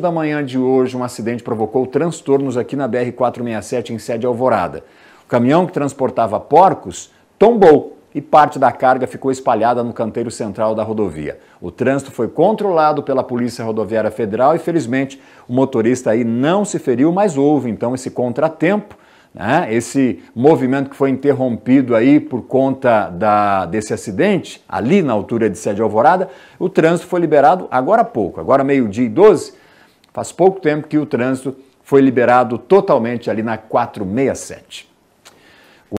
da manhã de hoje, um acidente provocou transtornos aqui na BR-467 em sede Alvorada. O caminhão que transportava porcos tombou e parte da carga ficou espalhada no canteiro central da rodovia. O trânsito foi controlado pela Polícia Rodoviária Federal e, felizmente, o motorista aí não se feriu, mas houve então esse contratempo, né? esse movimento que foi interrompido aí por conta da, desse acidente, ali na altura de Sede Alvorada. O trânsito foi liberado agora há pouco, agora meio-dia e 12 Faz pouco tempo que o trânsito foi liberado totalmente ali na 467.